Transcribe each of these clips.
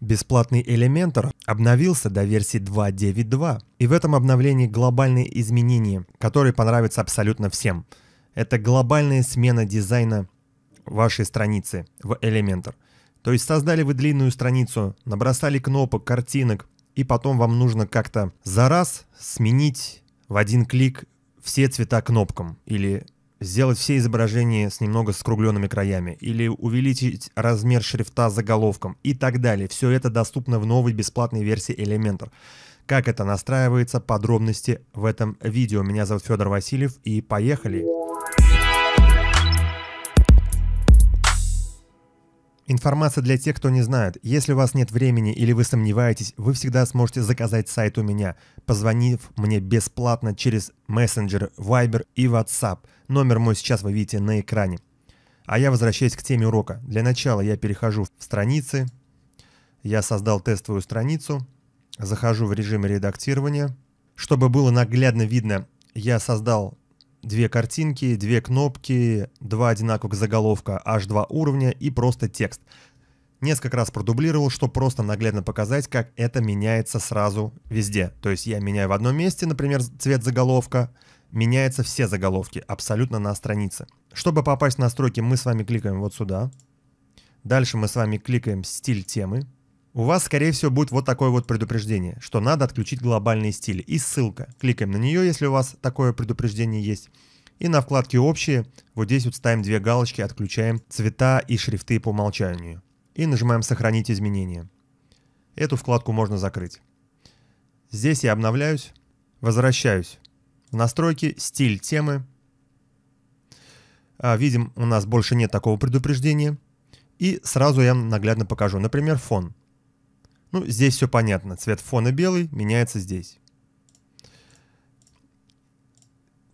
Бесплатный Elementor обновился до версии 2.9.2, и в этом обновлении глобальные изменения, которые понравятся абсолютно всем. Это глобальная смена дизайна вашей страницы в Elementor. То есть создали вы длинную страницу, набросали кнопок, картинок, и потом вам нужно как-то за раз сменить в один клик все цвета кнопкам или сделать все изображения с немного скругленными краями, или увеличить размер шрифта заголовком и так далее. Все это доступно в новой бесплатной версии Elementor. Как это настраивается, подробности в этом видео. Меня зовут Федор Васильев и поехали! Информация для тех, кто не знает. Если у вас нет времени или вы сомневаетесь, вы всегда сможете заказать сайт у меня, позвонив мне бесплатно через мессенджер, Viber и WhatsApp. Номер мой сейчас вы видите на экране. А я возвращаюсь к теме урока. Для начала я перехожу в страницы. Я создал тестовую страницу. Захожу в режим редактирования. Чтобы было наглядно видно, я создал две картинки, две кнопки, два одинаковых заголовка, аж два уровня и просто текст. Несколько раз продублировал, чтобы просто наглядно показать, как это меняется сразу везде. То есть я меняю в одном месте, например, цвет заголовка, меняются все заголовки абсолютно на странице. Чтобы попасть в настройки, мы с вами кликаем вот сюда. Дальше мы с вами кликаем стиль темы. У вас, скорее всего, будет вот такое вот предупреждение, что надо отключить глобальные стили. И ссылка. Кликаем на нее, если у вас такое предупреждение есть. И на вкладке «Общие» вот здесь вот ставим две галочки, отключаем цвета и шрифты по умолчанию. И нажимаем «Сохранить изменения». Эту вкладку можно закрыть. Здесь я обновляюсь, возвращаюсь в настройки, стиль темы. А, видим, у нас больше нет такого предупреждения. И сразу я наглядно покажу. Например, фон. Ну, здесь все понятно. Цвет фона белый, меняется здесь.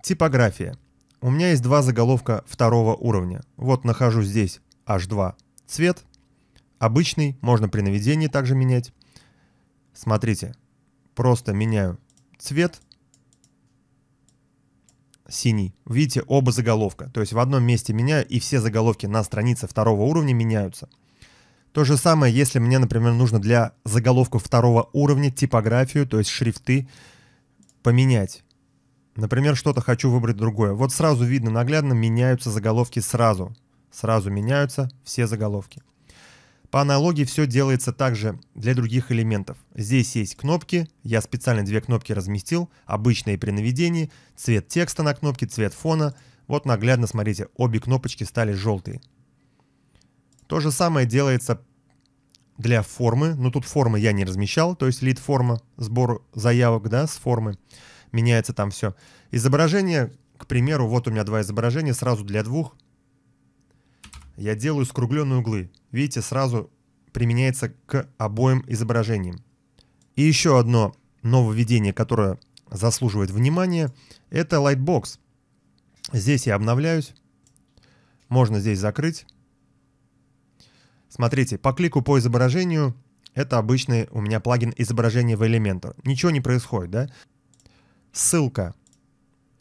Типография. У меня есть два заголовка второго уровня. Вот нахожу здесь H2 цвет. Обычный, можно при наведении также менять. Смотрите, просто меняю цвет синий. Видите, оба заголовка. То есть в одном месте меняю, и все заголовки на странице второго уровня меняются. То же самое, если мне, например, нужно для заголовка второго уровня типографию, то есть шрифты, поменять. Например, что-то хочу выбрать другое. Вот сразу видно наглядно, меняются заголовки сразу. Сразу меняются все заголовки. По аналогии все делается также для других элементов. Здесь есть кнопки, я специально две кнопки разместил, обычные при наведении, цвет текста на кнопке, цвет фона. Вот наглядно, смотрите, обе кнопочки стали желтые. То же самое делается для формы, но ну, тут формы я не размещал, то есть лид форма, сбор заявок, да, с формы, меняется там все. Изображение, к примеру, вот у меня два изображения, сразу для двух. Я делаю скругленные углы. Видите, сразу применяется к обоим изображениям. И еще одно нововведение, которое заслуживает внимания, это Lightbox. Здесь я обновляюсь. Можно здесь закрыть. Смотрите, по клику по изображению, это обычный у меня плагин изображения в Elementor. Ничего не происходит, да? Ссылка,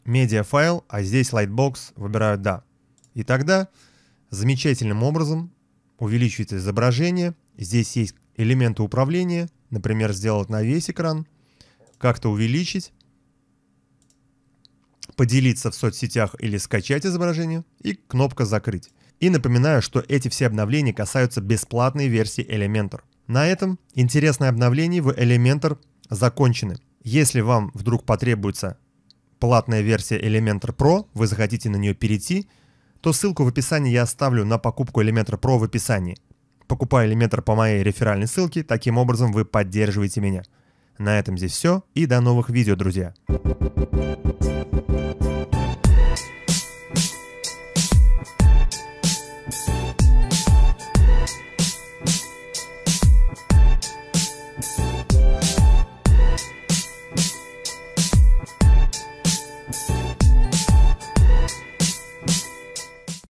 медиафайл, а здесь Lightbox, выбираю «Да». И тогда замечательным образом увеличивается изображение. Здесь есть элементы управления, например, сделать на весь экран, как-то увеличить, поделиться в соцсетях или скачать изображение и кнопка «Закрыть». И напоминаю, что эти все обновления касаются бесплатной версии Elementor. На этом интересные обновления в Elementor закончены. Если вам вдруг потребуется платная версия Elementor Pro, вы захотите на нее перейти, то ссылку в описании я оставлю на покупку Elementor Pro в описании. Покупая Elementor по моей реферальной ссылке, таким образом вы поддерживаете меня. На этом здесь все и до новых видео, друзья.